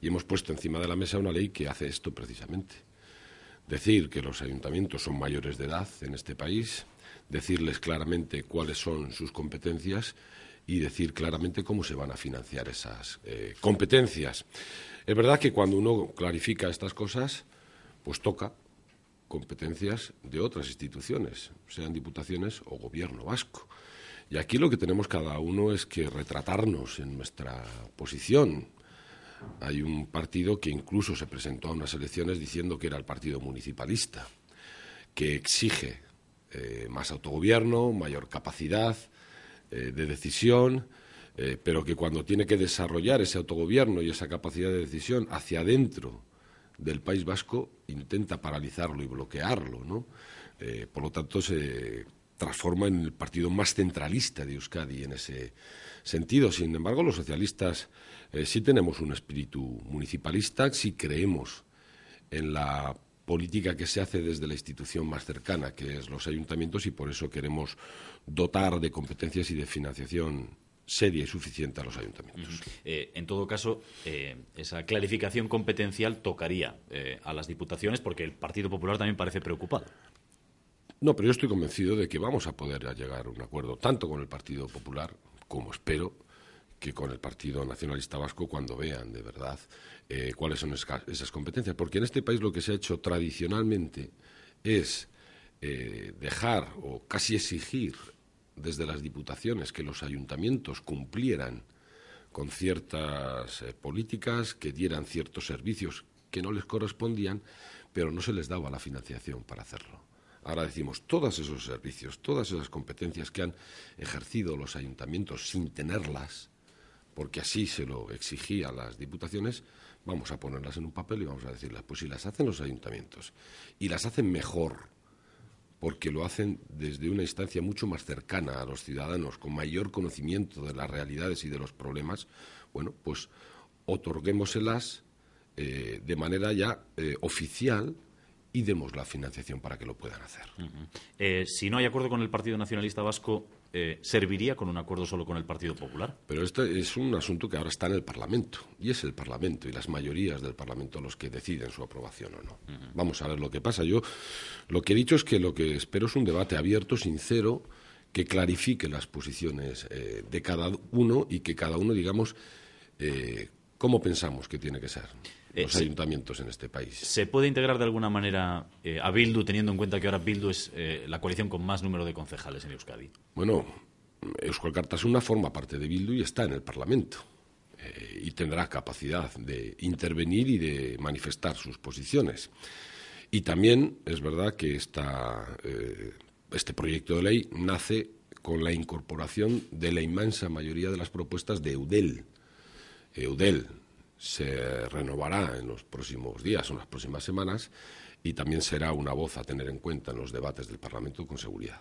Y hemos puesto encima de la mesa una ley que hace esto precisamente. Decir que los ayuntamientos son mayores de edad en este país, decirles claramente cuáles son sus competencias y decir claramente cómo se van a financiar esas eh, competencias. Es verdad que cuando uno clarifica estas cosas, pues toca competencias de otras instituciones, sean diputaciones o gobierno vasco. Y aquí lo que tenemos cada uno es que retratarnos en nuestra posición, hay un partido que incluso se presentó a unas elecciones diciendo que era el partido municipalista, que exige eh, más autogobierno, mayor capacidad eh, de decisión, eh, pero que cuando tiene que desarrollar ese autogobierno y esa capacidad de decisión hacia adentro del País Vasco, intenta paralizarlo y bloquearlo. ¿no? por lo tanto, se transforma en el partido más centralista de Euskadi en ese sentido. Sin embargo, los socialistas si eh, sí tenemos un espíritu municipalista, si creemos en la política que se hace desde la institución más cercana, que es los ayuntamientos, y por eso queremos dotar de competencias y de financiación seria y suficiente a los ayuntamientos. Eh, en todo caso, eh, esa clarificación competencial tocaría a las diputaciones porque el Partido Popular también parece preocupado. No, pero yo estoy convencido de que vamos a poder llegar a un acuerdo tanto con el Partido Popular como espero que con el Partido Nacionalista Vasco cuando vean de verdad eh, cuáles son esas competencias. Porque en este país lo que se ha hecho tradicionalmente es eh, dejar o casi exigir desde las diputaciones que los ayuntamientos cumplieran con ciertas eh, políticas, que dieran ciertos servicios que no les correspondían, pero no se les daba la financiación para hacerlo. Ahora decimos, todos esos servicios, todas esas competencias que han ejercido los ayuntamientos sin tenerlas, porque así se lo exigía a las diputaciones, vamos a ponerlas en un papel y vamos a decirlas, pues si las hacen los ayuntamientos y las hacen mejor, porque lo hacen desde una instancia mucho más cercana a los ciudadanos, con mayor conocimiento de las realidades y de los problemas, bueno, pues otorguémoselas eh, de manera ya eh, oficial y demos la financiación para que lo puedan hacer. Eh, si no hay acuerdo con el Partido Nacionalista Vasco, eh, ¿serviría con un acuerdo solo con el Partido Popular? Pero este es un asunto que ahora está en el Parlamento, y es el Parlamento y las mayorías del Parlamento los que deciden su aprobación o no. Vamos a ver lo que pasa. Yo lo que he dicho es que lo que espero es un debate abierto, sincero, que clarifique las posiciones eh, de cada uno y que cada uno digamos cómo pensamos que tiene que ser los eh, ayuntamientos en este país. ¿Se puede integrar de alguna manera eh, a Bildu, teniendo en cuenta que ahora Bildu es eh, la coalición con más número de concejales en Euskadi? Bueno, Euskal una forma parte de Bildu y está en el Parlamento. y tendrá capacidad de intervenir y de manifestar sus posiciones. Y también es verdad que esta, este proyecto de ley nace con la incorporación de la inmensa mayoría de las propuestas de EUDEL. EUDEL, se renovará en los próximos días o en las próximas semanas y también será una voz a tener en cuenta en los debates del Parlamento con seguridad.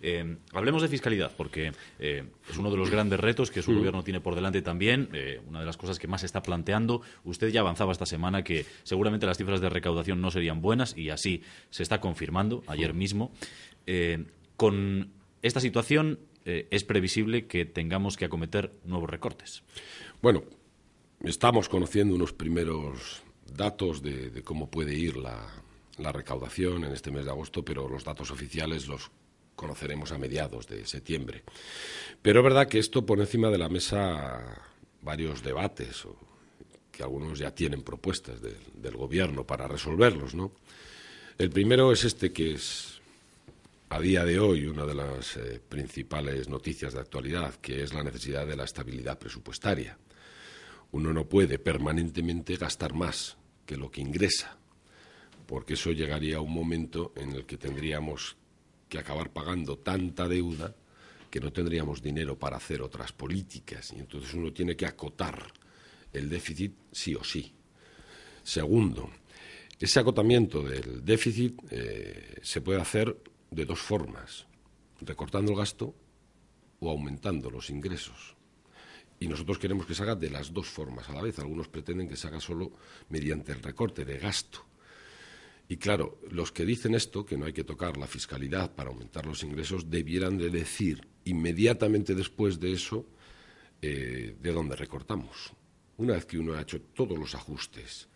Eh, hablemos de fiscalidad, porque eh, es uno de los grandes retos que su mm. gobierno tiene por delante también, eh, una de las cosas que más está planteando. Usted ya avanzaba esta semana que seguramente las cifras de recaudación no serían buenas y así se está confirmando ayer mm. mismo. con esta situación es previsible que tengamos que acometer nuevos recortes. Bueno, estamos conociendo unos primeros datos de, cómo puede ir la, recaudación en este mes de agosto, pero los datos oficiales los conoceremos a mediados de septiembre. Pero es verdad que esto pone encima de la mesa varios debates, que algunos ya tienen propuestas del Gobierno para resolverlos. ¿no? El primero es este que es a día de hoy una de las eh, principales noticias de actualidad, que es la necesidad de la estabilidad presupuestaria. Uno no puede permanentemente gastar más que lo que ingresa, porque eso llegaría a un momento en el que tendríamos que acabar pagando tanta deuda que no tendríamos dinero para hacer otras políticas. Y entonces uno tiene que acotar el déficit sí o sí. Segundo, ese acotamiento del déficit eh, se puede hacer de dos formas, recortando el gasto o aumentando los ingresos. Y nosotros queremos que se haga de las dos formas a la vez. Algunos pretenden que se haga solo mediante el recorte de gasto. Y claro, los que dicen esto, que no hay que tocar la fiscalidad para aumentar los ingresos, debieran de decir inmediatamente después de eso eh, de dónde recortamos. Una vez que uno ha hecho todos los ajustes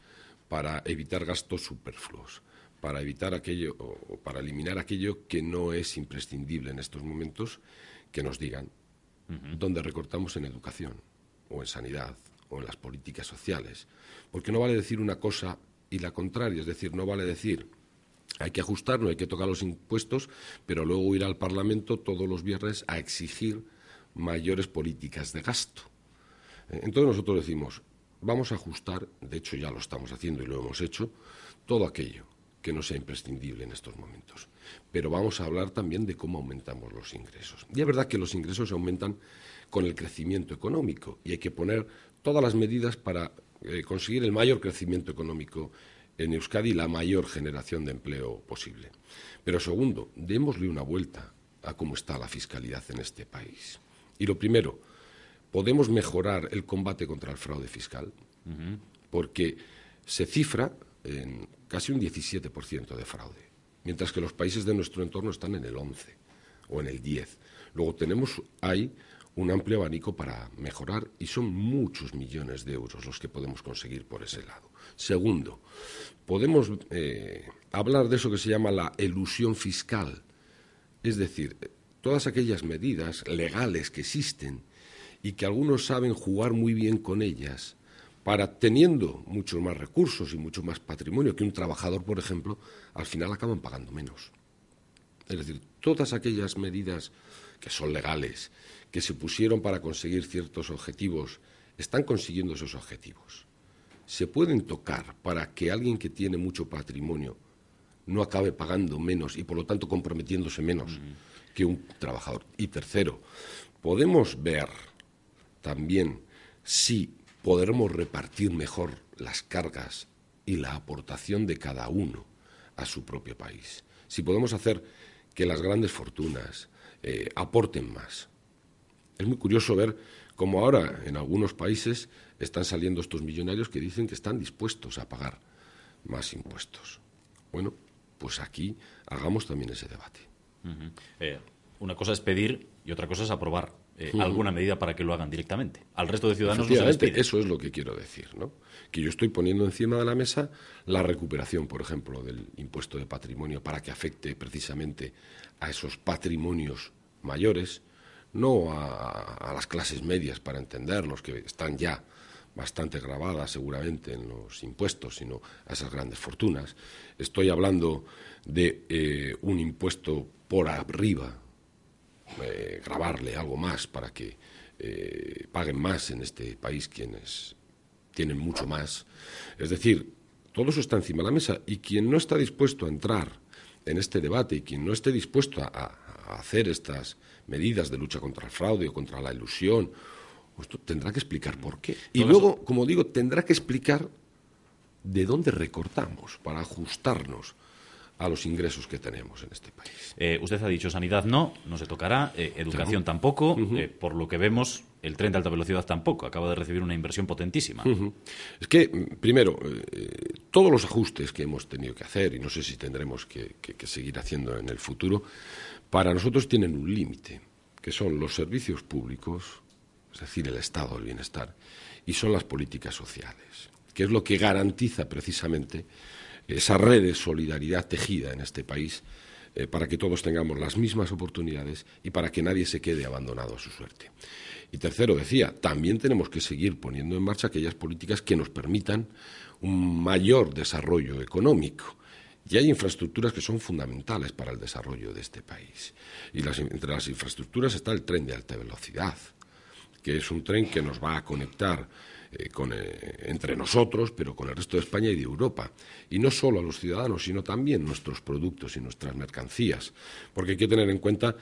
para evitar gastos superfluos, para evitar aquello o para eliminar aquello que no es imprescindible en estos momentos, que nos digan donde recortamos en educación, o en sanidad, o en las políticas sociales. Porque no vale decir una cosa y la contraria, es decir, no vale decir hay que ajustarnos, hay que tocar los impuestos, pero luego ir al Parlamento todos los viernes a exigir mayores políticas de gasto. Eh, entonces nosotros decimos, vamos a ajustar, de hecho ya lo estamos haciendo y lo hemos hecho, todo aquello que no sea imprescindible en estos momentos. Pero vamos a hablar también de cómo aumentamos los ingresos. Y es verdad que los ingresos aumentan con el crecimiento económico y hay que poner todas las medidas para eh, conseguir el mayor crecimiento económico en Euskadi y la mayor generación de empleo posible. Pero segundo, démosle una vuelta a cómo está la fiscalidad en este país. Y lo primero, podemos mejorar el combate contra el fraude fiscal, porque se cifra en casi un 17% de fraude, mientras que los países de nuestro entorno están en el 11 o en el 10. Luego tenemos hay un amplio abanico para mejorar y son muchos millones de euros los que podemos conseguir por ese lado. Segundo, podemos eh, hablar de eso que se llama la elusión fiscal, es decir, todas aquellas medidas legales que existen y que algunos saben jugar muy bien con ellas para teniendo muchos más recursos y mucho más patrimonio que un trabajador, por ejemplo, al final acaban pagando menos. Es decir, todas aquellas medidas que son legales, que se pusieron para conseguir ciertos objetivos, están consiguiendo esos objetivos. Se pueden tocar para que alguien que tiene mucho patrimonio no acabe pagando menos y por lo tanto comprometiéndose menos que un trabajador. Y tercero, podemos ver también si podremos repartir mejor las cargas y la aportación de cada uno a su propio país. Si podemos hacer que las grandes fortunas eh, aporten más. Es muy curioso ver cómo ahora en algunos países están saliendo estos millonarios que dicen que están dispuestos a pagar más impuestos. Bueno, pues aquí hagamos también ese debate. Eh, una cosa es pedir y otra cosa es aprobar. Eh, alguna medida para que lo hagan directamente. Al resto de ciudadanos no Eso es lo que quiero decir, ¿no? Que yo estoy poniendo encima de la mesa la recuperación, por ejemplo, del impuesto de patrimonio para que afecte precisamente a esos patrimonios mayores, no a, las clases medias para entenderlos, que están ya bastante grabadas seguramente en los impuestos, sino a esas grandes fortunas. Estoy hablando de eh, un impuesto por arriba eh, grabarle algo más para que eh, paguen más en este país quienes tienen mucho más. Es decir, todo eso está encima de la mesa y quien no está dispuesto a entrar en este debate y quien no esté dispuesto a, hacer estas medidas de lucha contra el fraude o contra la ilusión, esto pues tendrá que explicar por qué. Y luego, como digo, tendrá que explicar de dónde recortamos para ajustarnos a los ingresos que tenemos en este país. Eh, usted ha dicho sanidad no, no se tocará, eh, educación tampoco, eh, por lo que vemos el tren de alta velocidad tampoco, acaba de recibir una inversión potentísima. Es que, mm, primero, todos los ajustes que hemos tenido que hacer, y no sé si tendremos que, que seguir haciendo en el futuro, para nosotros tienen un límite, que son los servicios públicos, es decir, el estado del bienestar, y son las políticas sociales, que es lo que garantiza precisamente esa red de solidaridad tejida en este país eh, para que todos tengamos las mismas oportunidades y para que nadie se quede abandonado a su suerte. Y tercero, decía, también tenemos que seguir poniendo en marcha aquellas políticas que nos permitan un mayor desarrollo económico. Y hay infraestructuras que son fundamentales para el desarrollo de este país. Y entre las infraestructuras está el tren de alta velocidad, que es un tren que nos va a conectar eh, con, eh, entre nosotros, pero con el resto de España y de Europa. Y no solo a los ciudadanos, sino también nuestros productos y nuestras mercancías. Porque hay que tener en cuenta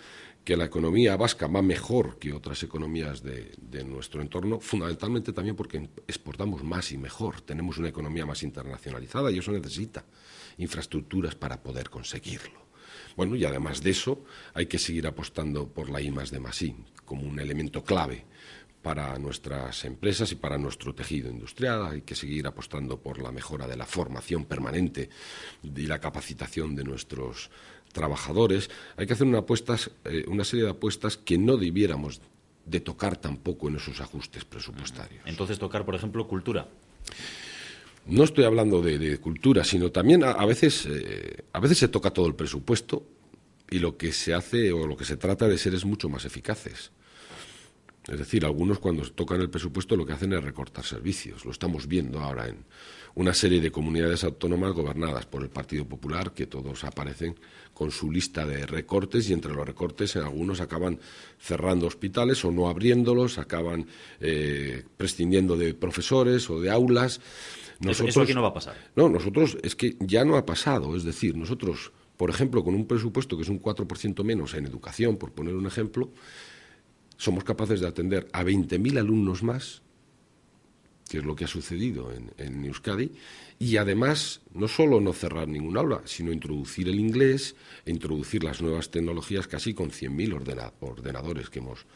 que la economía vasca va mejor que otras economías de, nuestro entorno, fundamentalmente también porque exportamos más y mejor, tenemos una economía más internacionalizada y eso necesita infraestructuras para poder conseguirlo. Bueno, y además de eso, hay que seguir apostando por la I más de Masí como un elemento clave para nuestras empresas y para nuestro tejido industrial. Hay que seguir apostando por la mejora de la formación permanente y la capacitación de nuestros trabajadores. Hay que hacer una, eh, una serie de apuestas que no debiéramos de tocar tampoco en esos ajustes presupuestarios. Entonces, tocar, por ejemplo, cultura. No estoy hablando de, cultura, sino también a, veces, eh, a veces se toca todo el presupuesto y lo que se hace o lo que se trata de ser es mucho más eficaces. Es decir, algunos cuando tocan el presupuesto lo que hacen es recortar servicios. Lo estamos viendo ahora en una serie de comunidades autónomas gobernadas por el Partido Popular, que todos aparecen con su lista de recortes y entre los recortes algunos acaban cerrando hospitales o no abriéndolos, acaban eh, prescindiendo de profesores o de aulas. Nosotros, eso, eso no va a pasar. No, nosotros es que ya no ha pasado. Es decir, nosotros, por ejemplo, con un presupuesto que es un 4% menos en educación, por poner un ejemplo, somos capaces de atender a 20.000 alumnos más, que es lo que ha sucedido en, Euskadi, y además no solo no cerrar ningún aula, sino introducir el inglés, introducir las nuevas tecnologías casi con 100.000 ordenadores que hemos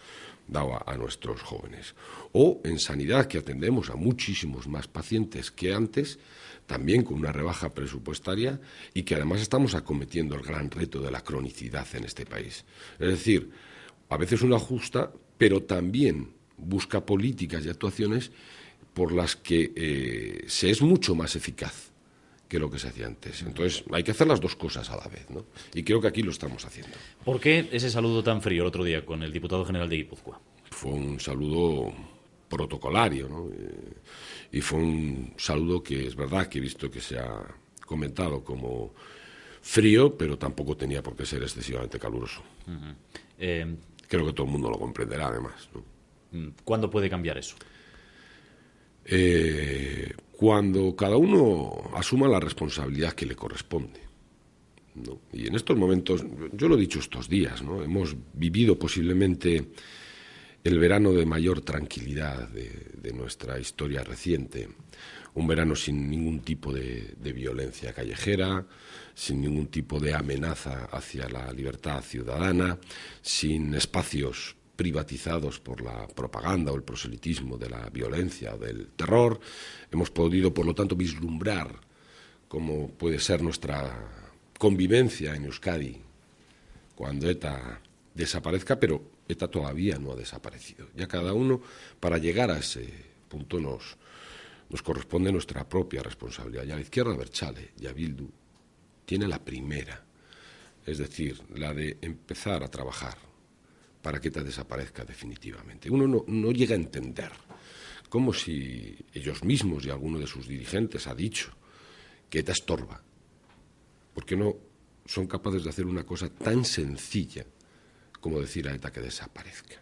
dado a, a, nuestros jóvenes. O en sanidad, que atendemos a muchísimos más pacientes que antes, también con una rebaja presupuestaria y que además estamos acometiendo el gran reto de la cronicidad en este país. Es decir, a veces una justa, pero también busca políticas y actuaciones por las que eh, se es mucho más eficaz que lo que se hacía antes. Entonces, hay que hacer las dos cosas a la vez, ¿no? Y creo que aquí lo estamos haciendo. ¿Por qué ese saludo tan frío el otro día con el diputado general de Guipúzcoa? Fue un saludo protocolario, ¿no? Eh, y fue un saludo que es verdad que he visto que se ha comentado como frío, pero tampoco tenía por qué ser excesivamente caluroso. Creo que todo el mundo lo comprenderá, además. ¿no? Mm, ¿Cuándo puede cambiar eso? Eh, cuando cada uno asuma la responsabilidad que le corresponde. Y en estos momentos, yo lo he dicho estos días, ¿no? hemos vivido posiblemente el verano de mayor tranquilidad de, nuestra historia reciente, un verano sin ningún tipo de, violencia callejera, sin ningún tipo de amenaza hacia la libertad ciudadana, sin espacios privatizados por la propaganda o el proselitismo de la violencia o del terror. Hemos podido, por lo tanto, vislumbrar cómo puede ser nuestra convivencia en Euskadi cuando ETA desaparezca, pero ETA todavía no ha desaparecido. Ya cada uno, para llegar a ese punto, nos, corresponde nuestra propia responsabilidad. Ya la izquierda, Berchale y a Bildu tiene la primera, es decir, la de empezar a trabajar para que ETA desaparezca definitivamente. Uno no, llega a entender como si ellos mismos y alguno de sus dirigentes ha dicho que ETA estorba. porque no son capaces de hacer una cosa tan sencilla como decir a ETA que desaparezca.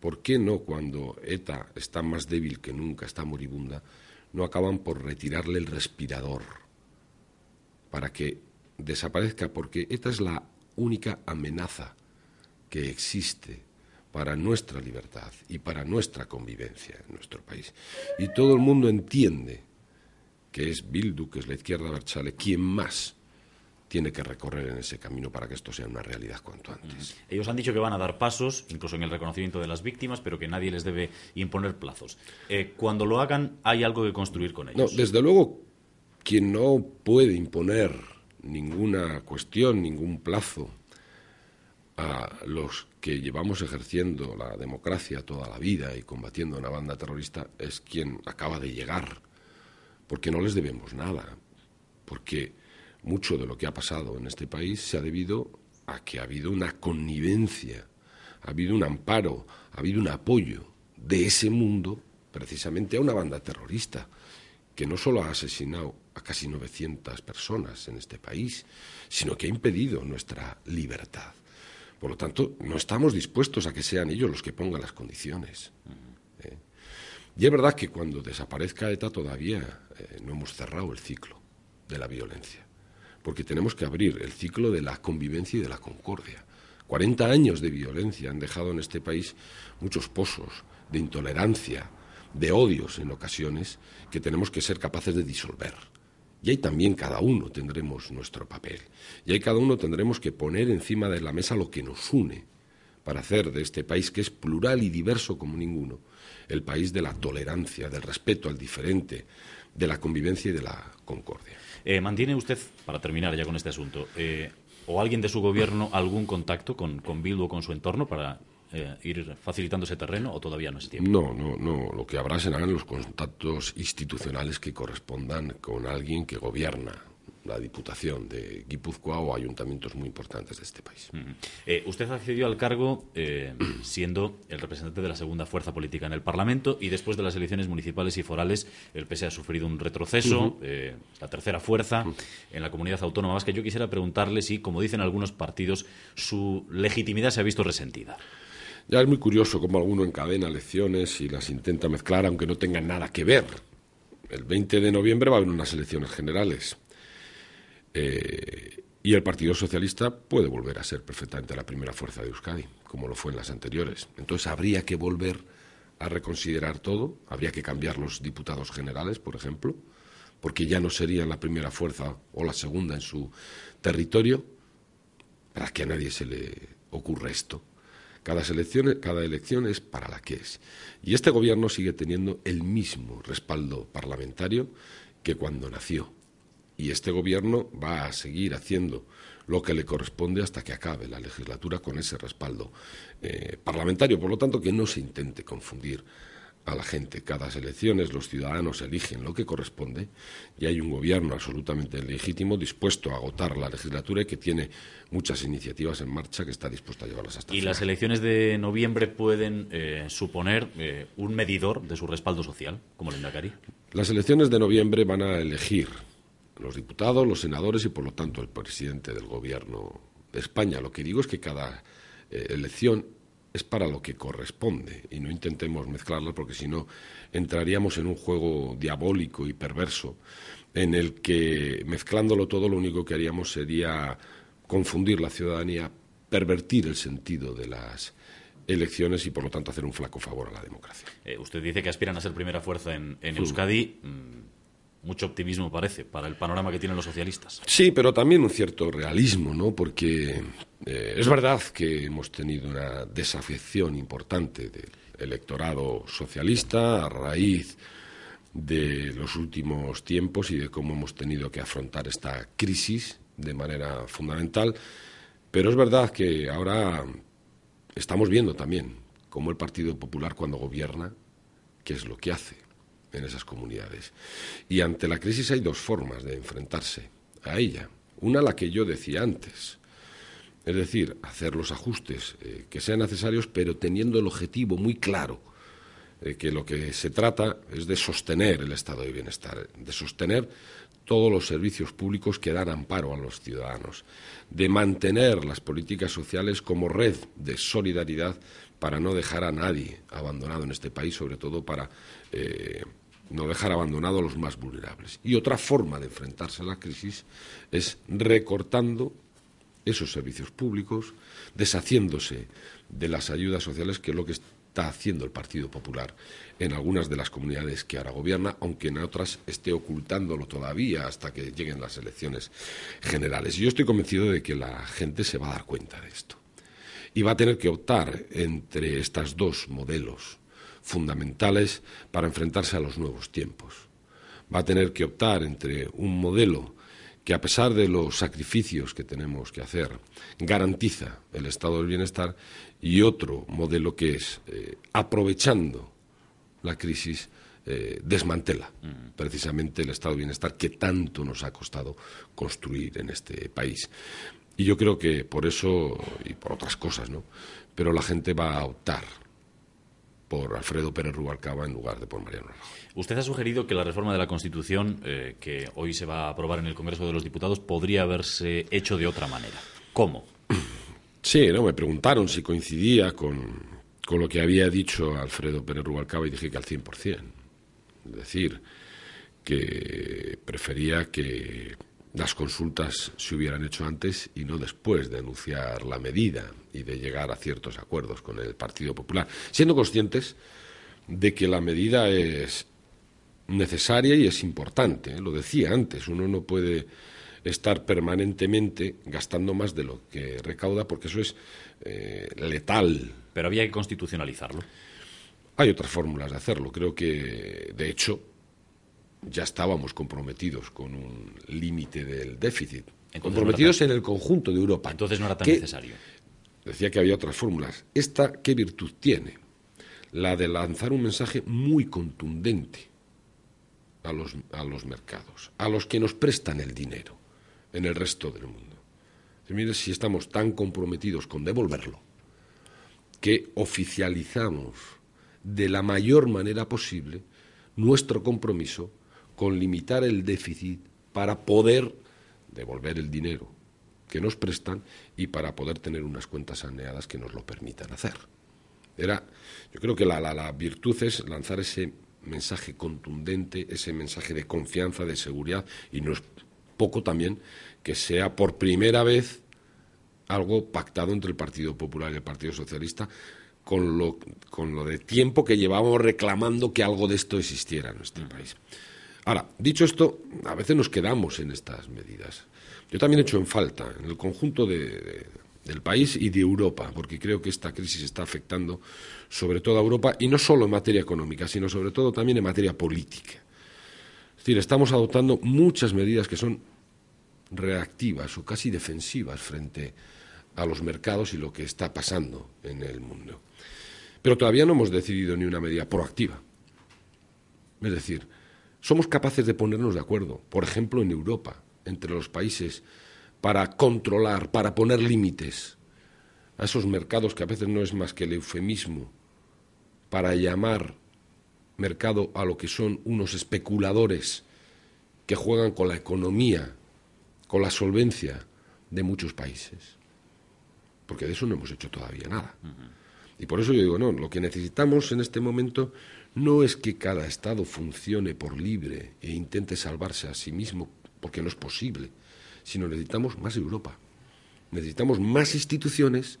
¿Por qué no, cuando ETA está más débil que nunca, está moribunda, no acaban por retirarle el respirador para que desaparezca? Porque ETA es la única amenaza que existe para nuestra libertad y para nuestra convivencia en nuestro país. Y todo el mundo entiende que es Bildu, que es la izquierda barchale, quien más tiene que recorrer en ese camino para que esto sea una realidad cuanto antes. Ellos han dicho que van a dar pasos, incluso en el reconocimiento de las víctimas, pero que nadie les debe imponer plazos. Eh, cuando lo hagan, hay algo que construir con ellos. desde luego, quien no puede imponer ninguna cuestión, ningún plazo a los que llevamos ejerciendo la democracia toda la vida y combatiendo una banda terrorista es quien acaba de llegar, porque no les debemos nada, porque mucho de lo que ha pasado en este país se ha debido a que ha habido una connivencia, ha habido un amparo, ha habido un apoyo de ese mundo precisamente a una banda terrorista que no solo ha asesinado a casi 900 personas en este país, sino que ha impedido nuestra libertad. Por lo tanto, no estamos dispuestos a que sean ellos los que pongan las condiciones. ¿eh? Y es verdad que cuando desaparezca ETA todavía eh, no hemos cerrado el ciclo de la violencia porque tenemos que abrir el ciclo de la convivencia y de la concordia. 40 años de violencia han dejado en este país muchos pozos de intolerancia, de odios en ocasiones, que tenemos que ser capaces de disolver. Y ahí también cada uno tendremos nuestro papel. Y ahí cada uno tendremos que poner encima de la mesa lo que nos une para hacer de este país, que es plural y diverso como ninguno, el país de la tolerancia, del respeto al diferente, de la convivencia y de la concordia. Eh, ¿Mantiene usted, para terminar ya con este asunto, eh, o alguien de su gobierno algún contacto con, con o con su entorno para eh, ir facilitando ese terreno o todavía no es tiempo? No, no, no. Lo que habrá serán los contactos institucionales que correspondan con alguien que gobierna la Diputación de Guipúzcoa o ayuntamientos muy importantes de este país. Eh, usted accedió al cargo eh, siendo el representante de la segunda fuerza política en el Parlamento y después de las elecciones municipales y forales el PSE ha sufrido un retroceso, eh, la tercera fuerza en la comunidad autónoma que Yo quisiera preguntarle si, como dicen algunos partidos, su legitimidad se ha visto resentida. Ya es muy curioso cómo alguno encadena elecciones y las intenta mezclar aunque no tengan nada que ver. El 20 de noviembre va a haber unas elecciones generales eh, y el Partido Socialista puede volver a ser perfectamente la primera fuerza de Euskadi, como lo fue en las anteriores. Entonces habría que volver a reconsiderar todo, habría que cambiar los diputados generales, por ejemplo, porque ya no serían la primera fuerza o la segunda en su territorio, para que a nadie se le ocurra esto. cada elección es para la que es. Y este gobierno sigue teniendo el mismo respaldo parlamentario que cuando nació y este gobierno va a seguir haciendo lo que le corresponde hasta que acabe la legislatura con ese respaldo eh, parlamentario. Por lo tanto, que no se intente confundir a la gente. Cada elecciones los ciudadanos eligen lo que corresponde y hay un gobierno absolutamente legítimo dispuesto a agotar la legislatura y que tiene muchas iniciativas en marcha que está dispuesto a llevarlas hasta. Y final. las elecciones de noviembre pueden eh, suponer eh, un medidor de su respaldo social, como le indagari. Las elecciones de noviembre van a elegir los diputados, los senadores y por lo tanto el presidente del gobierno de España. Lo que digo es que cada eh, elección es para lo que corresponde y no intentemos mezclarlas porque si no entraríamos en un juego diabólico y perverso en el que mezclándolo todo lo único que haríamos sería confundir la ciudadanía, pervertir el sentido de las elecciones y por lo tanto hacer un flaco favor a la democracia. Eh, usted dice que aspiran a ser primera fuerza en, Euskadi. Mm, mucho optimismo parece para el panorama que tienen los socialistas. Sí, pero también un cierto realismo, ¿no? Porque eh, es verdad que hemos tenido una desafección importante del electorado socialista a raíz de los últimos tiempos y de cómo hemos tenido que afrontar esta crisis de manera fundamental. Pero es verdad que ahora estamos viendo también cómo el Partido Popular cuando gobierna, qué es lo que hace en esas comunidades. Y ante la crisis hay dos formas de enfrentarse a ella. Una, la que yo decía antes, es decir, hacer los ajustes eh, que sean necesarios, pero teniendo el objetivo muy claro, eh, que lo que se trata es de sostener el estado de bienestar, de sostener todos los servicios públicos que dan amparo a los ciudadanos, de mantener las políticas sociales como red de solidaridad para no dejar a nadie abandonado en este país, sobre todo para eh, no dejar abandonados a los más vulnerables. Y otra forma de enfrentarse a la crisis es recortando esos servicios públicos, deshaciéndose de las ayudas sociales, que es lo que está haciendo el Partido Popular en algunas de las comunidades que ahora gobierna, aunque en otras esté ocultándolo todavía hasta que lleguen las elecciones generales. Yo estoy convencido de que la gente se va a dar cuenta de esto y va a tener que optar entre estos dos modelos fundamentales para enfrentarse a los nuevos tiempos. Va a tener que optar entre un modelo que a pesar de los sacrificios que tenemos que hacer, garantiza el estado del bienestar y otro modelo que es, eh, aprovechando la crisis, eh, desmantela mm. precisamente el estado de bienestar que tanto nos ha costado construir en este país. Y yo creo que por eso y por otras cosas, ¿no? Pero la gente va a optar por Alfredo Pérez Rubalcaba en lugar de por Mariano Usted ha sugerido que la reforma de la Constitución, eh, que hoy se va a aprobar en el Congreso de los Diputados, podría haberse hecho de otra manera. ¿Cómo? Sí, no, me preguntaron si coincidía con, con lo que había dicho Alfredo Pérez Rubalcaba y dije que al 100%. Es decir, que prefería que las consultas se hubieran hecho antes y no después de anunciar la medida y de llegar a ciertos acuerdos con el Partido Popular, siendo conscientes de que la medida es necesaria y es importante. ¿eh? Lo decía antes, uno no puede estar permanentemente gastando más de lo que recauda porque eso es eh, letal. Pero había que constitucionalizarlo. Hay otras fórmulas de hacerlo. Creo que, de hecho, ya estábamos comprometidos con un límite del déficit. comprometidos en el conjunto de Europa. Entonces no era tan necesario. Decía que había otras fórmulas. ¿Esta qué virtud tiene? La de lanzar un mensaje muy contundente a los, mercados, a los que nos prestan el dinero en el resto del mundo. mire si estamos tan comprometidos con devolverlo, que oficializamos de la mayor manera posible nuestro compromiso con limitar el déficit para poder devolver el dinero que nos prestan y para poder tener unas cuentas saneadas que nos lo permitan hacer. Era, yo creo que la, la, virtud es lanzar ese mensaje contundente, ese mensaje de confianza, de seguridad, y no es poco también que sea por primera vez algo pactado entre el Partido Popular y el Partido Socialista, con lo, con lo de tiempo que llevábamos reclamando que algo de esto existiera en nuestro mm. país. Ahora, dicho esto, a veces nos quedamos en estas medidas. Yo también he hecho en falta en el conjunto del país y de Europa, porque creo que esta crisis está afectando sobre todo a Europa y no solo en materia económica, sino sobre todo también en materia política. Es decir, estamos adoptando muchas medidas que son reactivas o casi defensivas frente a los mercados y lo que está pasando en el mundo. Pero todavía no hemos decidido ni una medida proactiva. Es decir, somos capaces de ponernos de acuerdo, por ejemplo, en Europa, entre los países para controlar, para poner límites a esos mercados que a veces no es más que el eufemismo para llamar mercado a lo que son unos especuladores que juegan con la economía, con la solvencia de muchos países. Porque de eso no hemos hecho todavía nada. Y por eso yo digo, no, lo que necesitamos en este momento no es que cada Estado funcione por libre e intente salvarse a sí mismo porque no es posible, sino necesitamos más Europa. Necesitamos más instituciones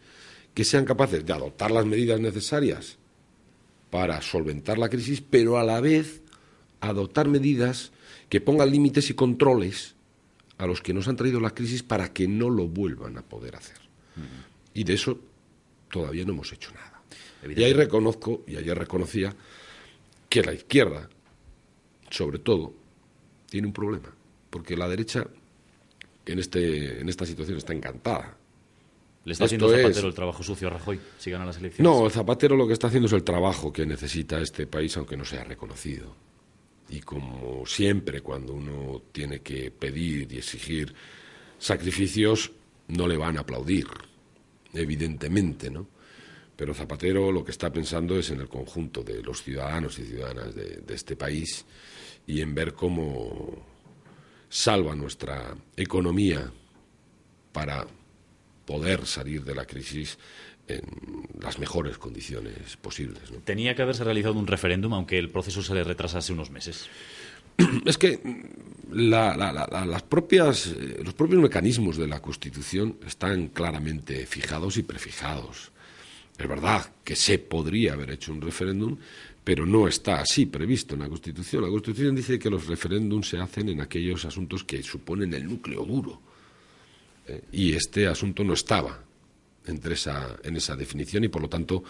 que sean capaces de adoptar las medidas necesarias para solventar la crisis, pero a la vez adoptar medidas que pongan límites y controles a los que nos han traído la crisis para que no lo vuelvan a poder hacer. Y de eso todavía no hemos hecho nada. Y ahí reconozco, y ayer reconocía, que la izquierda, sobre todo, tiene un problema porque la derecha en, este, en esta situación está encantada. ¿Le está haciendo Zapatero el trabajo sucio a Rajoy si gana las elecciones? No, Zapatero lo que está haciendo es el trabajo que necesita este país, aunque no sea reconocido. Y como siempre, cuando uno tiene que pedir y exigir sacrificios, no le van a aplaudir, evidentemente, ¿no? Pero Zapatero lo que está pensando es en el conjunto de los ciudadanos y ciudadanas de este país y en ver cómo salva nuestra economía para poder salir de la crisis en las mejores condiciones posibles. Tenía que haberse realizado un referéndum, aunque el proceso se le retrasase unos meses. Es que mm, eh, los propios mecanismos de la Constitución están claramente fijados y prefijados. Es verdad que se podría haber hecho un referéndum, pero no está así previsto en la Constitución. La Constitución dice que los referéndums se hacen en aquellos asuntos que suponen el núcleo duro. Eh, y este asunto no estaba entre esa, en esa definición y, por lo tanto,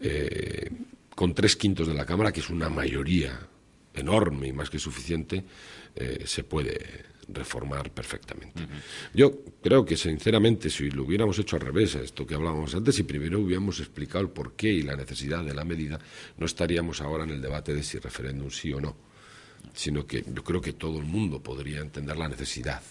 eh, con tres quintos de la Cámara, que es una mayoría enorme y más que suficiente, eh, se puede reformar perfectamente. Yo creo que, sinceramente, si lo hubiéramos hecho al revés, esto que hablábamos antes, y primero hubiéramos explicado el porqué y la necesidad de la medida, no estaríamos ahora en el debate de si referéndum sí o no, sino que yo creo que todo el mundo podría entender la necesidad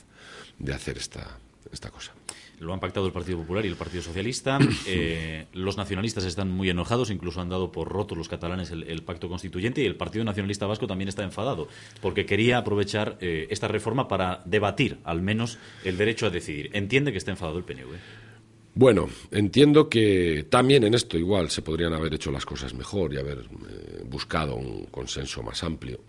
de hacer esta, esta cosa. Lo han pactado el Partido Popular y el Partido Socialista. Eh, los nacionalistas están muy enojados, incluso han dado por roto los catalanes el, pacto constituyente y el Partido Nacionalista Vasco también está enfadado porque quería aprovechar eh, esta reforma para debatir al menos el derecho a decidir. Entiende que está enfadado el PNV. Bueno, entiendo que también en esto igual se podrían haber hecho las cosas mejor y haber eh, buscado un consenso más amplio.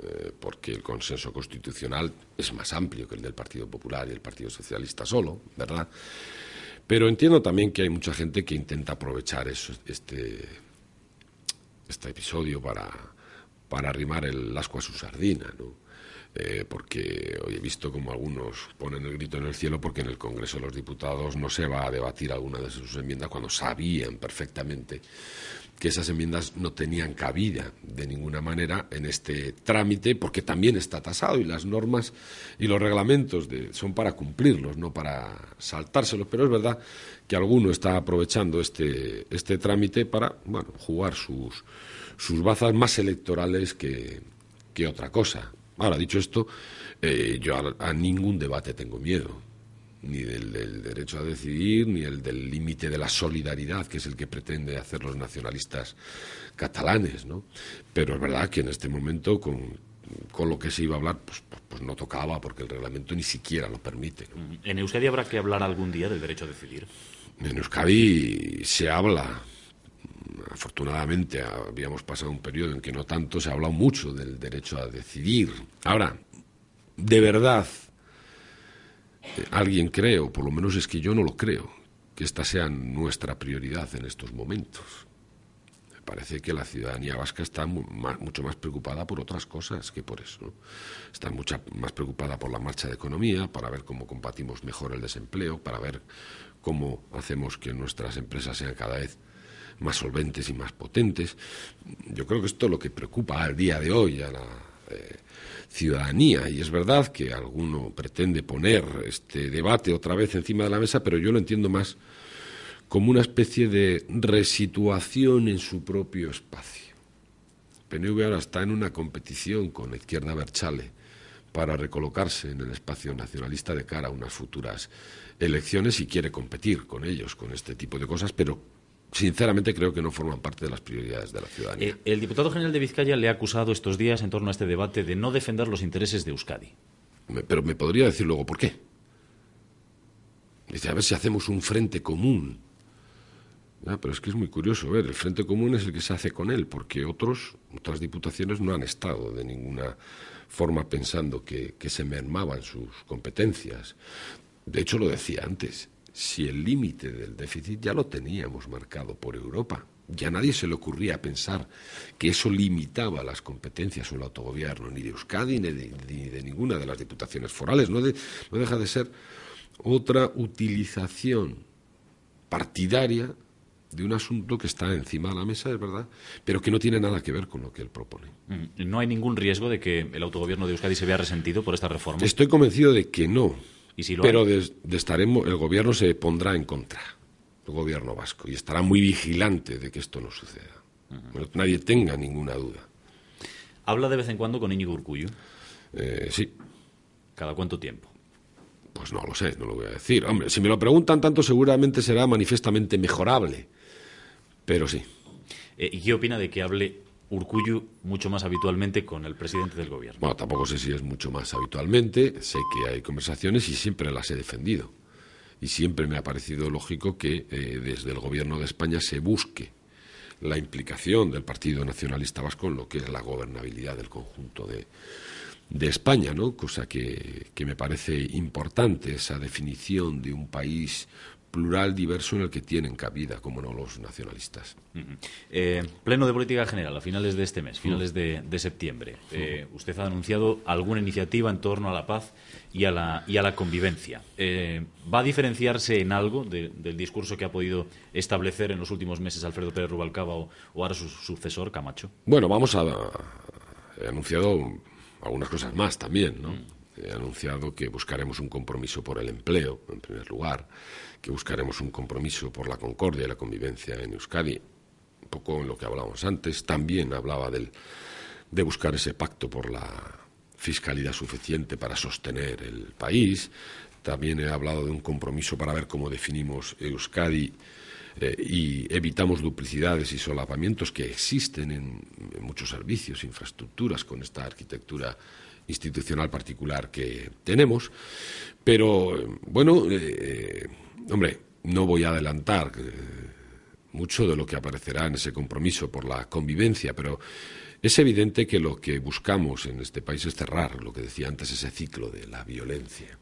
Eh, porque el consenso constitucional es más amplio que el del Partido Popular y el Partido Socialista solo, ¿verdad? Pero entiendo también que hay mucha gente que intenta aprovechar eso, este, este episodio para, para arrimar el asco a su sardina, ¿no? Eh, porque hoy he visto como algunos ponen el grito en el cielo porque en el Congreso de los Diputados no se va a debatir alguna de sus enmiendas cuando sabían perfectamente que esas enmiendas no tenían cabida de ninguna manera en este trámite, porque también está tasado y las normas y los reglamentos de, son para cumplirlos, no para saltárselos. Pero es verdad que alguno está aprovechando este, este trámite para bueno, jugar sus, bazas más electorales que, otra cosa. Ahora, dicho esto, eh, yo a ningún debate tengo miedo ni del, derecho a decidir, ni el del límite de la solidaridad, que es el que pretende hacer los nacionalistas catalanes, ¿no? Pero es verdad que en este momento, con, lo que se iba a hablar, pues, pues, pues, no tocaba, porque el reglamento ni siquiera lo permite. ¿En Euskadi habrá que hablar algún día del derecho a decidir? En Euskadi se habla afortunadamente habíamos pasado un periodo en que no tanto se ha hablado mucho del derecho a decidir. Ahora, de verdad, alguien creo, por lo menos es que yo no lo creo, que esta sea nuestra prioridad en estos momentos. Me parece que la ciudadanía vasca está mucho más preocupada por otras cosas que por eso. Está mucho más preocupada por la marcha de economía, para ver cómo combatimos mejor el desempleo, para ver cómo hacemos que nuestras empresas sean cada vez más solventes y más potentes. Yo creo que esto es lo que preocupa al día de hoy a la eh, ciudadanía. Y es verdad que alguno pretende poner este debate otra vez encima de la mesa, pero yo lo entiendo más como una especie de resituación en su propio espacio. PNV ahora está en una competición con izquierda Berchale para recolocarse en el espacio nacionalista de cara a unas futuras elecciones y quiere competir con ellos, con este tipo de cosas, pero sinceramente creo que no forman parte de las prioridades de la ciudadanía. Eh, el diputado general de Vizcaya le ha acusado estos días en torno a este debate de no defender los intereses de Euskadi. pero me podría decir luego por qué. Dice, a ver si hacemos un frente común. Ah, pero es que es muy curioso ver, el frente común es el que se hace con él, porque otros, otras diputaciones no han estado de ninguna forma pensando que se mermaban sus competencias. De hecho, lo decía antes, si el límite del déficit ya lo teníamos marcado por Europa. Ya nadie se le ocurría pensar que eso limitaba las competencias o el autogobierno, ni de Euskadi, ni de, ninguna de las diputaciones forales. No, no deja de ser otra utilización partidaria de un asunto que está encima de la mesa, es verdad, pero que no tiene nada que ver con lo que él propone. Mm, ¿No hay ningún riesgo de que el autogobierno de Euskadi se vea resentido por esta reforma? Estoy convencido de que no pero estaremos, el gobierno se pondrá en contra, el gobierno vasco, y estará muy vigilante de que esto no suceda. Nadie tenga ninguna duda. ¿Habla de vez en cuando con Íñigo Urcuyo? Eh, sí. ¿Cada cuánto tiempo? Pues no lo sé, no lo voy a decir. Hombre, si me lo preguntan tanto, seguramente será manifiestamente mejorable. Pero sí. Eh, ¿Y qué opina de que hable Urcuyu mucho más habitualmente con el presidente del gobierno. Bueno, tampoco sé si es mucho más habitualmente, sé que hay conversaciones y siempre las he defendido. Y siempre me ha parecido lógico que eh, desde el gobierno de España se busque la implicación del Partido Nacionalista Vasco en lo que es la gobernabilidad del conjunto de, España, ¿no? Cosa que, que, me parece importante, esa definición de un país plural, diverso en el que tienen cabida, como no los nacionalistas. Eh, pleno de política general a finales de este mes, finales de, septiembre. Eh, usted ha anunciado alguna iniciativa en torno a la paz y a la, y a la convivencia. Eh, ¿Va a diferenciarse en algo del discurso que ha podido establecer en los últimos meses Alfredo Pérez Rubalcaba o, ahora su sucesor, Camacho? Bueno, vamos a. He anunciado algunas cosas más también, ¿no? Mm he anunciado que buscaremos un compromiso por el empleo, en primer lugar, que buscaremos un compromiso por la concordia y la convivencia en Euskadi, un poco en lo que hablábamos antes. También hablaba del, de buscar ese pacto por la fiscalidad suficiente para sostener el país. También he hablado de un compromiso para ver cómo definimos Euskadi eh, y evitamos duplicidades y solapamientos que existen en muchos servicios, infraestructuras con esta arquitectura institucional particular que tenemos. Pero, bueno, eh, hombre, no voy a adelantar eh, mucho de lo que aparecerá en ese compromiso por la convivencia, pero es evidente que lo que buscamos en este país es cerrar, lo que decía antes, ese ciclo de la violencia.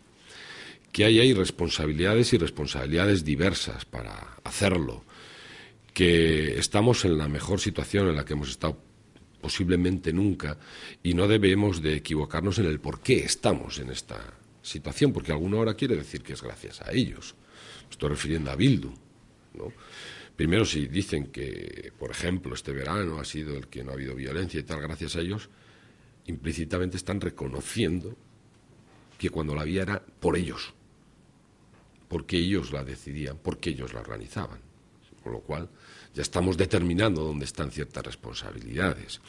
Que hay responsabilidades y responsabilidades diversas para hacerlo. Que estamos en la mejor situación en la que hemos estado posiblemente nunca, y no debemos de equivocarnos en el por qué estamos en esta situación, porque alguna hora quiere decir que es gracias a ellos. estoy refiriendo a Bildu. ¿no? Primero, si dicen que, por ejemplo, este verano ha sido el que no ha habido violencia y tal, gracias a ellos, implícitamente están reconociendo que cuando la había era por ellos, porque ellos la decidían, porque ellos la organizaban. Con lo cual, ya estamos determinando dónde están ciertas responsabilidades.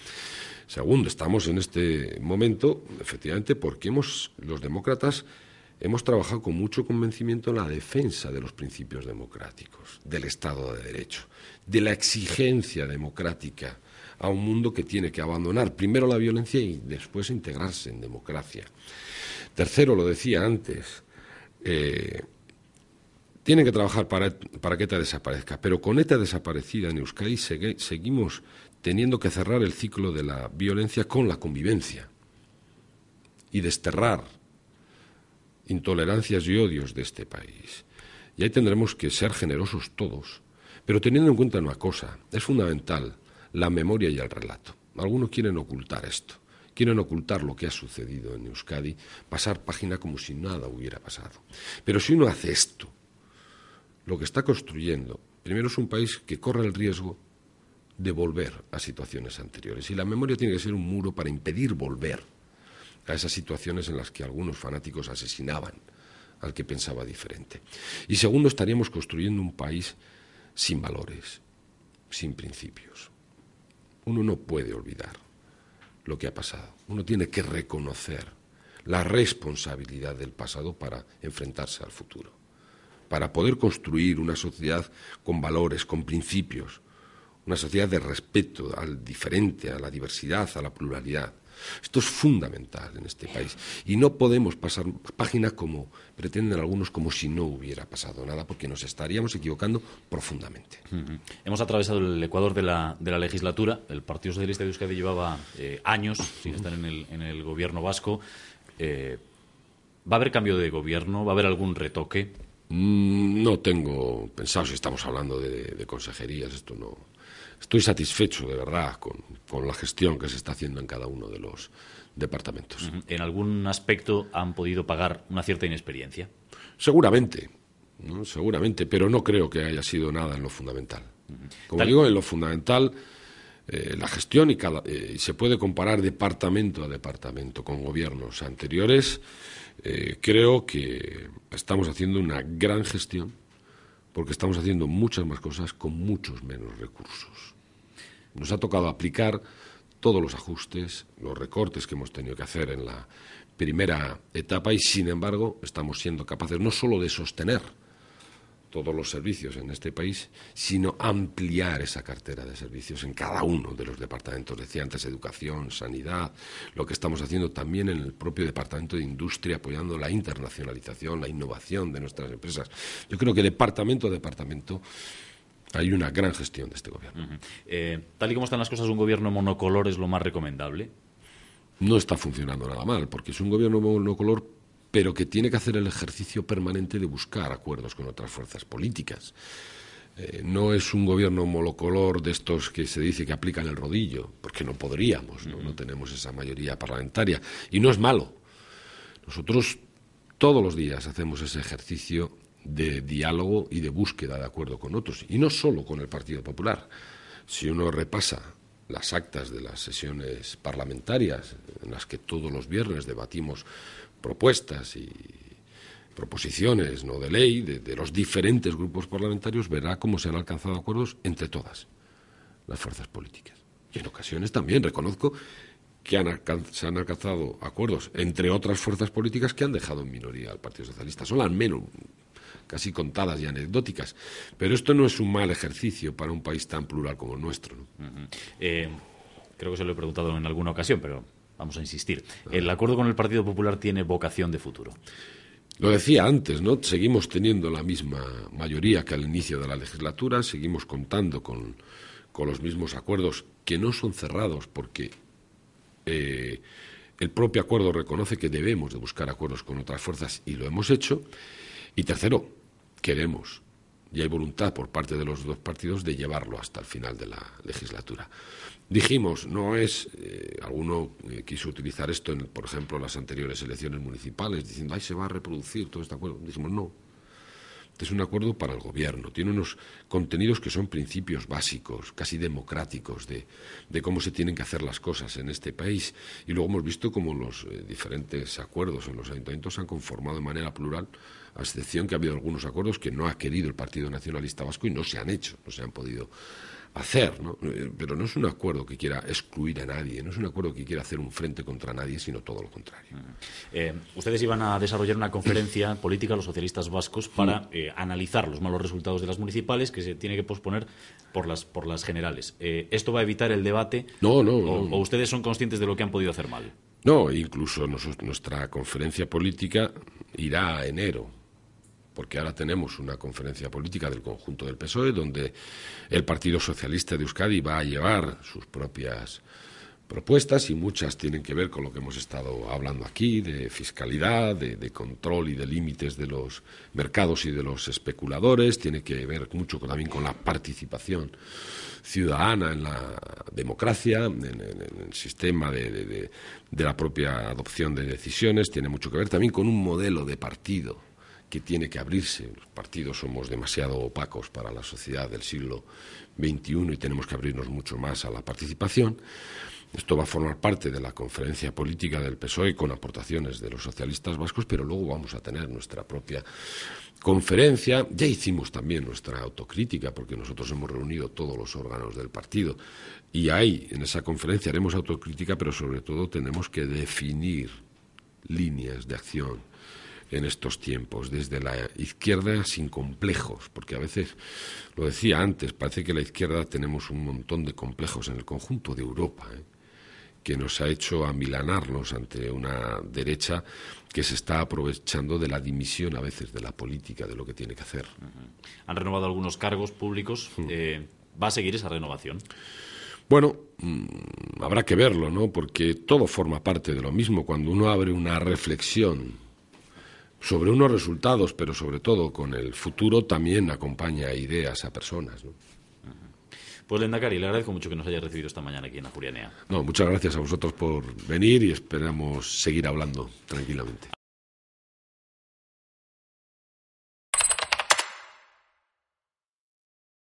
Segundo, estamos en este momento, efectivamente, porque hemos, los demócratas hemos trabajado con mucho convencimiento en la defensa de los principios democráticos, del Estado de Derecho, de la exigencia democrática a un mundo que tiene que abandonar primero la violencia y después integrarse en democracia. Tercero, lo decía antes, eh, tienen que trabajar para, que ETA desaparezca, pero con ETA desaparecida en Euskadi seguimos teniendo que cerrar el ciclo de la violencia con la convivencia y desterrar intolerancias y odios de este país. Y ahí tendremos que ser generosos todos, pero teniendo en cuenta una cosa, es fundamental la memoria y el relato. Algunos quieren ocultar esto, quieren ocultar lo que ha sucedido en Euskadi, pasar página como si nada hubiera pasado. Pero si uno hace esto, lo que está construyendo, primero es un país que corre el riesgo de volver a situaciones anteriores. Y la memoria tiene que ser un muro para impedir volver a esas situaciones en las que algunos fanáticos asesinaban al que pensaba diferente. Y segundo, estaríamos construyendo un país sin valores, sin principios. Uno no puede olvidar lo que ha pasado. Uno tiene que reconocer la responsabilidad del pasado para enfrentarse al futuro para poder construir una sociedad con valores, con principios, una sociedad de respeto al diferente, a la diversidad, a la pluralidad. Esto es fundamental en este país y no podemos pasar páginas como pretenden algunos como si no hubiera pasado nada porque nos estaríamos equivocando profundamente. Hemos atravesado el Ecuador de la, legislatura. El Partido Socialista de Euskadi llevaba eh, años sin estar en el, gobierno vasco. Eh, ¿Va a haber cambio de gobierno? ¿Va a haber algún retoque? Mm, no tengo pensado si estamos hablando de, consejerías, esto no. Estoy satisfecho de verdad con, la gestión que se está haciendo en cada uno de los departamentos. ¿En algún aspecto han podido pagar una cierta inexperiencia? Seguramente, seguramente, pero no creo que haya sido nada en lo fundamental. Como digo, en lo fundamental, eh, la gestión y eh, se puede comparar departamento a departamento con gobiernos anteriores. Eh, creo que estamos haciendo una gran gestión porque estamos haciendo muchas más cosas con muchos menos recursos. Nos ha tocado aplicar todos los ajustes, los recortes que hemos tenido que hacer en la primera etapa y, sin embargo, estamos siendo capaces no solo de sostener, todos los servicios en este país, sino ampliar esa cartera de servicios en cada uno de los departamentos. Decía antes educación, sanidad, lo que estamos haciendo también en el propio Departamento de Industria, apoyando la internacionalización, la innovación de nuestras empresas. Yo creo que departamento a departamento hay una gran gestión de este gobierno. Eh, tal y como están las cosas, un gobierno monocolor es lo más recomendable. No está funcionando nada mal, porque es un gobierno monocolor pero que tiene que hacer el ejercicio permanente de buscar acuerdos con otras fuerzas políticas. Eh, no es un gobierno ...molocolor de estos que se dice que aplican el rodillo, porque no podríamos, ¿no? no tenemos esa mayoría parlamentaria. Y no es malo. Nosotros todos los días hacemos ese ejercicio de diálogo y de búsqueda de acuerdo con otros, y no solo con el Partido Popular. Si uno repasa las actas de las sesiones parlamentarias, en las que todos los viernes debatimos propuestas y proposiciones no de ley de, los diferentes grupos parlamentarios, verá cómo se han alcanzado acuerdos entre todas las fuerzas políticas. Y en ocasiones también reconozco que se han alcanzado acuerdos entre otras fuerzas políticas que han dejado en minoría al Partido Socialista. Son al menos casi contadas y anecdóticas. Pero esto no es un mal ejercicio para un país tan plural como el nuestro. Eh, creo que se lo he preguntado en alguna ocasión, pero Vamos a insistir. ¿El acuerdo con el Partido Popular tiene vocación de futuro? Lo decía antes, ¿no? Seguimos teniendo la misma mayoría que al inicio de la legislatura, seguimos contando con, los mismos acuerdos que no son cerrados porque eh, el propio acuerdo reconoce que debemos de buscar acuerdos con otras fuerzas y lo hemos hecho. Y tercero, queremos y hay voluntad por parte de los dos partidos de llevarlo hasta el final de la legislatura. Dijimos, no es, eh, alguno eh, quiso utilizar esto, en, por ejemplo, en las anteriores elecciones municipales, diciendo, ay, se va a reproducir todo este acuerdo. Dijimos, no, este es un acuerdo para el gobierno, tiene unos contenidos que son principios básicos, casi democráticos, de, de cómo se tienen que hacer las cosas en este país. Y luego hemos visto cómo los eh, diferentes acuerdos en los ayuntamientos se han conformado de manera plural a excepción que ha habido algunos acuerdos que no ha querido el Partido Nacionalista Vasco y no se han hecho, no se han podido hacer, ¿no? Eh, pero no es un acuerdo que quiera excluir a nadie, no es un acuerdo que quiera hacer un frente contra nadie, sino todo lo contrario. Mm. Eh, ustedes iban a desarrollar una conferencia política, los socialistas vascos, para mm. eh, analizar los malos resultados de las municipales que se tiene que posponer por las, por las generales. ¿Esto va a evitar el debate? No, no, O, ustedes son conscientes de lo que han podido hacer mal? No, incluso nuestra conferencia política irá a enero porque ahora tenemos una conferencia política del conjunto del PSOE donde el Partido Socialista de Euskadi va a llevar sus propias propuestas y muchas tienen que ver con lo que hemos estado hablando aquí, de fiscalidad, de, control y de límites de los mercados y de los especuladores, tiene que ver mucho también con la participación ciudadana en la democracia, en, el sistema de la propia adopción de decisiones, tiene mucho que ver también con un modelo de partido que tiene que abrirse. Los partidos somos demasiado opacos para la sociedad del siglo XXI y tenemos que abrirnos mucho más a la participación. Esto va a formar parte de la conferencia política del PSOE con aportaciones de los socialistas vascos, pero luego vamos a tener nuestra propia conferencia. Ya hicimos también nuestra autocrítica, porque nosotros hemos reunido todos los órganos del partido y ahí, en esa conferencia, haremos autocrítica, pero sobre todo tenemos que definir líneas de acción en estos tiempos, desde la izquierda sin complejos, porque a veces, lo decía antes, parece que la izquierda tenemos un montón de complejos en el conjunto de Europa, ¿eh? que nos ha hecho amilanarnos ante una derecha que se está aprovechando de la dimisión a veces de la política, de lo que tiene que hacer. Han renovado algunos cargos públicos. Hmm. Eh, ¿Va a seguir esa renovación? Bueno, mm, habrá que verlo, ¿no? Porque todo forma parte de lo mismo. Cuando uno abre una reflexión sobre unos resultados, pero sobre todo con el futuro, también acompaña ideas, a personas. ¿no? Pues Cari, le agradezco mucho que nos haya recibido esta mañana aquí en Apurianea. No, muchas gracias a vosotros por venir y esperamos seguir hablando tranquilamente.